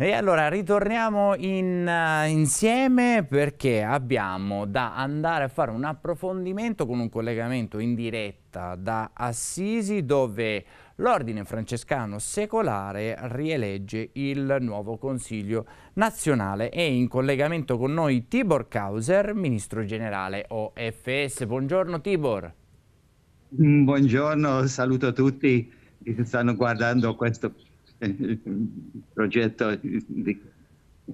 E allora ritorniamo in, uh, insieme perché abbiamo da andare a fare un approfondimento con un collegamento in diretta da Assisi dove l'ordine francescano secolare rielegge il nuovo consiglio nazionale e in collegamento con noi Tibor Kauser, ministro generale OFS. Buongiorno Tibor. Mm, buongiorno, saluto a tutti che stanno guardando questo progetto di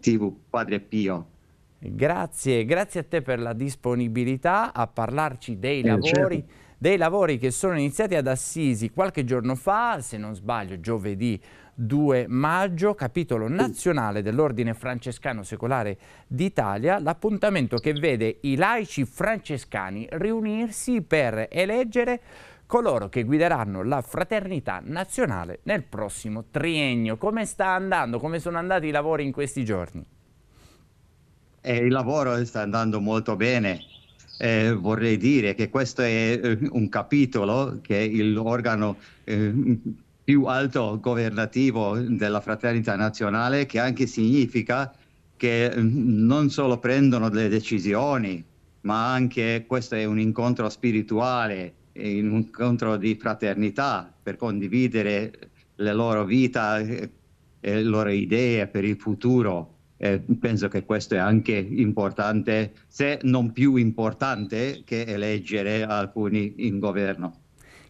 TV Padre Pio. Grazie, grazie a te per la disponibilità a parlarci dei eh, certo. lavori. Certo dei lavori che sono iniziati ad Assisi qualche giorno fa, se non sbaglio giovedì 2 maggio, capitolo nazionale dell'Ordine Francescano Secolare d'Italia, l'appuntamento che vede i laici francescani riunirsi per eleggere coloro che guideranno la fraternità nazionale nel prossimo triennio. Come sta andando? Come sono andati i lavori in questi giorni? Eh, il lavoro sta andando molto bene. Eh, vorrei dire che questo è eh, un capitolo che l'organo eh, più alto governativo della fraternità nazionale che anche significa che mm, non solo prendono delle decisioni, ma anche questo è un incontro spirituale eh, in un incontro di fraternità per condividere le loro vita, eh, e le loro idee per il futuro. Eh, penso che questo è anche importante, se non più importante, che eleggere alcuni in governo.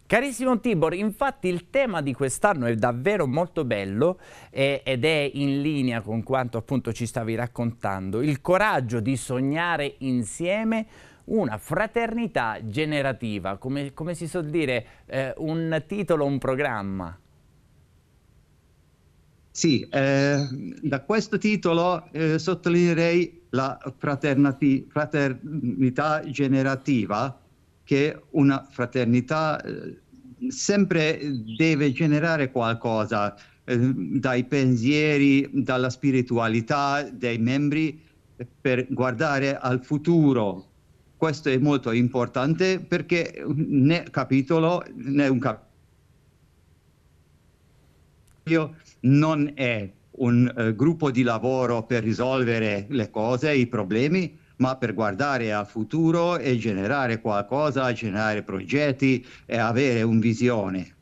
Carissimo Tibor, infatti il tema di quest'anno è davvero molto bello eh, ed è in linea con quanto appunto ci stavi raccontando, il coraggio di sognare insieme una fraternità generativa, come, come si suol dire, eh, un titolo, un programma. Sì, eh, da questo titolo eh, sottolineerei la fraternità generativa, che una fraternità eh, sempre deve generare qualcosa eh, dai pensieri, dalla spiritualità dei membri per guardare al futuro, questo è molto importante perché nel capitolo, né un capitolo non è un uh, gruppo di lavoro per risolvere le cose, i problemi, ma per guardare al futuro e generare qualcosa, generare progetti e avere una visione.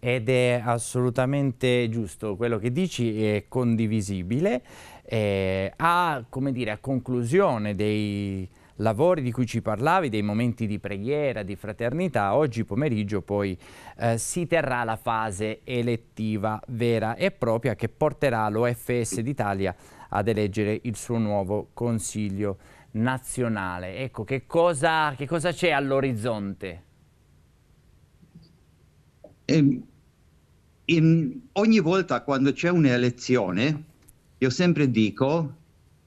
Ed è assolutamente giusto, quello che dici è condivisibile. Eh, a, dire, a conclusione dei lavori di cui ci parlavi, dei momenti di preghiera, di fraternità, oggi pomeriggio poi eh, si terrà la fase elettiva vera e propria che porterà l'OFS d'Italia ad eleggere il suo nuovo consiglio nazionale. Ecco, che cosa, c'è all'orizzonte? Eh, ogni volta quando c'è un'elezione, io sempre dico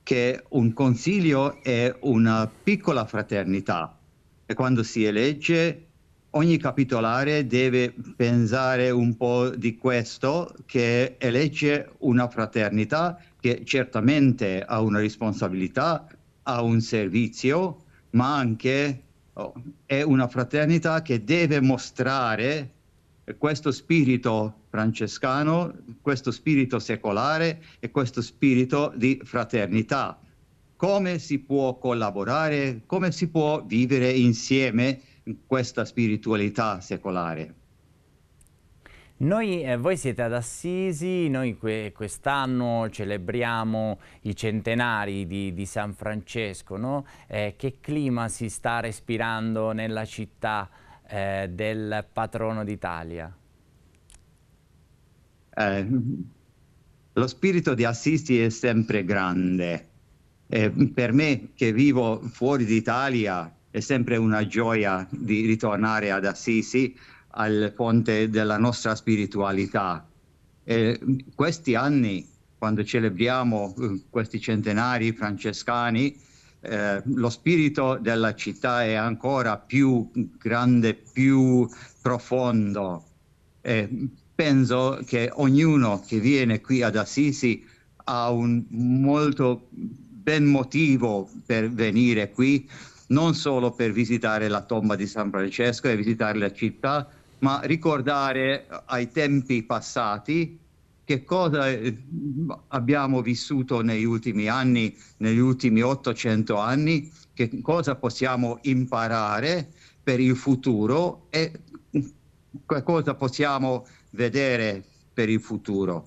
che un consiglio è una piccola fraternità e quando si elegge ogni capitolare deve pensare un po' di questo che elegge una fraternità che certamente ha una responsabilità, ha un servizio, ma anche oh, è una fraternità che deve mostrare questo spirito francescano, questo spirito secolare e questo spirito di fraternità. Come si può collaborare, come si può vivere insieme questa spiritualità secolare? Noi, eh, voi siete ad Assisi, noi que quest'anno celebriamo i centenari di, di San Francesco, no? eh, che clima si sta respirando nella città? eh, del patrono d'Italia? Eh, lo spirito di Assisi è sempre grande. Eh, per me che vivo fuori d'Italia è sempre una gioia di ritornare ad Assisi, al ponte della nostra spiritualità. Eh, questi anni, quando celebriamo eh, questi centenari francescani, eh, lo spirito della città è ancora più grande, più profondo. Eh, penso che ognuno che viene qui ad Assisi ha un molto ben motivo per venire qui, non solo per visitare la tomba di San Francesco e visitare la città, ma ricordare ai tempi passati che cosa eh, abbiamo vissuto negli ultimi anni, negli ultimi 800 anni, che cosa possiamo imparare per il futuro e cosa possiamo vedere per il futuro.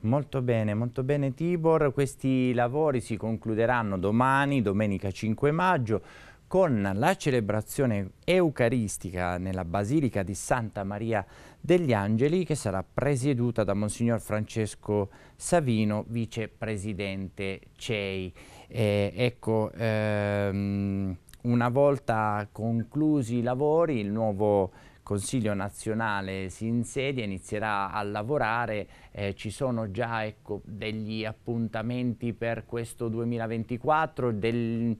Molto bene, molto bene Tibor, questi lavori si concluderanno domani, domenica 5 maggio con la celebrazione eucaristica nella Basilica di Santa Maria degli Angeli che sarà presieduta da Monsignor Francesco Savino, vicepresidente CEI. Eh, ecco, ehm, una volta conclusi i lavori, il nuovo Consiglio nazionale si insedia, inizierà a lavorare, eh, ci sono già ecco, degli appuntamenti per questo 2024, del,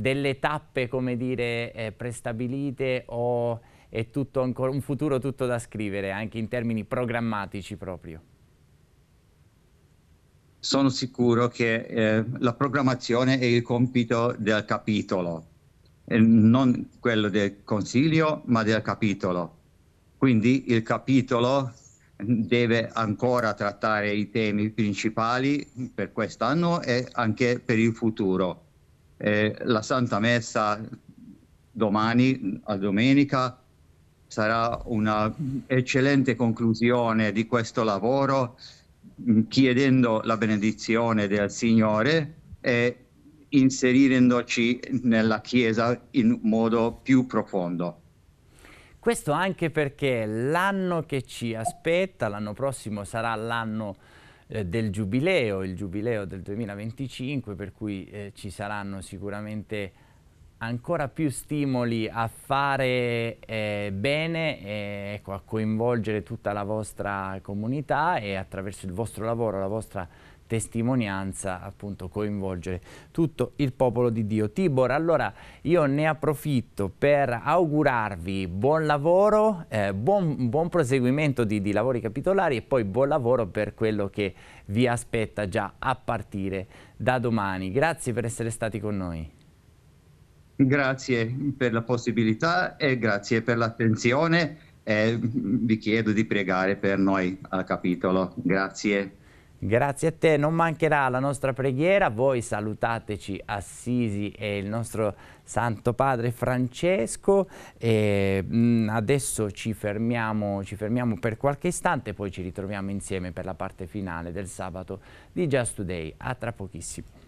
delle tappe, come dire, eh, prestabilite o è tutto ancora un futuro tutto da scrivere, anche in termini programmatici proprio? Sono sicuro che eh, la programmazione è il compito del capitolo, non quello del consiglio, ma del capitolo. Quindi il capitolo deve ancora trattare i temi principali per quest'anno e anche per il futuro eh, la Santa Messa domani, a domenica, sarà un'eccellente conclusione di questo lavoro mm, chiedendo la benedizione del Signore e inserendoci nella Chiesa in modo più profondo. Questo anche perché l'anno che ci aspetta, l'anno prossimo sarà l'anno eh, del giubileo, il giubileo del 2025, per cui eh, ci saranno sicuramente ancora più stimoli a fare eh, bene, eh, ecco, a coinvolgere tutta la vostra comunità e attraverso il vostro lavoro, la vostra testimonianza appunto coinvolgere tutto il popolo di Dio. Tibor, allora io ne approfitto per augurarvi buon lavoro, eh, buon, buon, proseguimento di, di lavori capitolari e poi buon lavoro per quello che vi aspetta già a partire da domani. Grazie per essere stati con noi. Grazie per la possibilità e grazie per l'attenzione. Eh, vi chiedo di pregare per noi al capitolo. Grazie. Grazie a te, non mancherà la nostra preghiera, voi salutateci Assisi e il nostro Santo Padre Francesco, e, mm, adesso ci fermiamo, ci fermiamo, per qualche istante, poi ci ritroviamo insieme per la parte finale del sabato di Just Today, a tra pochissimo.